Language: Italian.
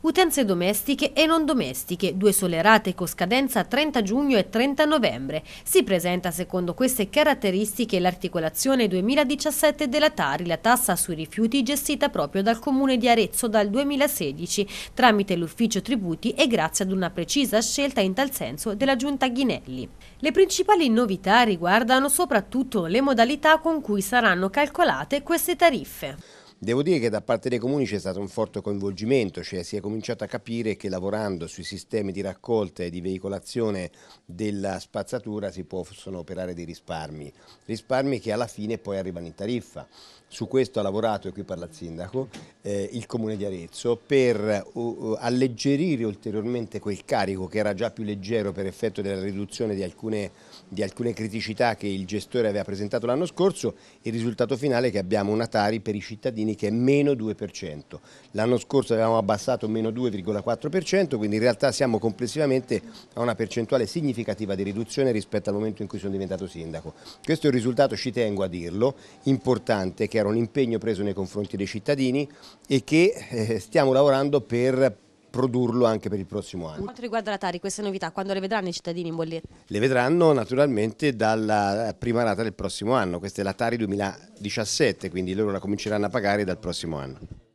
utenze domestiche e non domestiche, due solerate con scadenza 30 giugno e 30 novembre. Si presenta secondo queste caratteristiche l'articolazione 2017 della Tari, la tassa sui rifiuti gestita proprio dal Comune di Arezzo dal 2016 tramite l'ufficio tributi e grazie ad una precisa scelta in tal senso della Giunta Ghinelli. Le principali novità riguardano soprattutto le modalità con cui saranno calcolate queste tariffe. Devo dire che da parte dei comuni c'è stato un forte coinvolgimento, cioè si è cominciato a capire che lavorando sui sistemi di raccolta e di veicolazione della spazzatura si possono operare dei risparmi, risparmi che alla fine poi arrivano in tariffa. Su questo ha lavorato, e qui parla il sindaco, eh, il comune di Arezzo per uh, uh alleggerire ulteriormente quel carico che era già più leggero per effetto della riduzione di alcune, di alcune criticità che il gestore aveva presentato l'anno scorso, il risultato finale è che abbiamo una Tari per i cittadini bambini che è meno 2%. L'anno scorso avevamo abbassato meno 2,4%, quindi in realtà siamo complessivamente a una percentuale significativa di riduzione rispetto al momento in cui sono diventato sindaco. Questo è un risultato, ci tengo a dirlo, importante, che era un impegno preso nei confronti dei cittadini e che eh, stiamo lavorando per produrlo anche per il prossimo anno. Per quanto riguarda la Tari, queste novità, quando le vedranno i cittadini in bolletta? Le vedranno naturalmente dalla prima rata del prossimo anno, questa è la Tari 2017, quindi loro la cominceranno a pagare dal prossimo anno.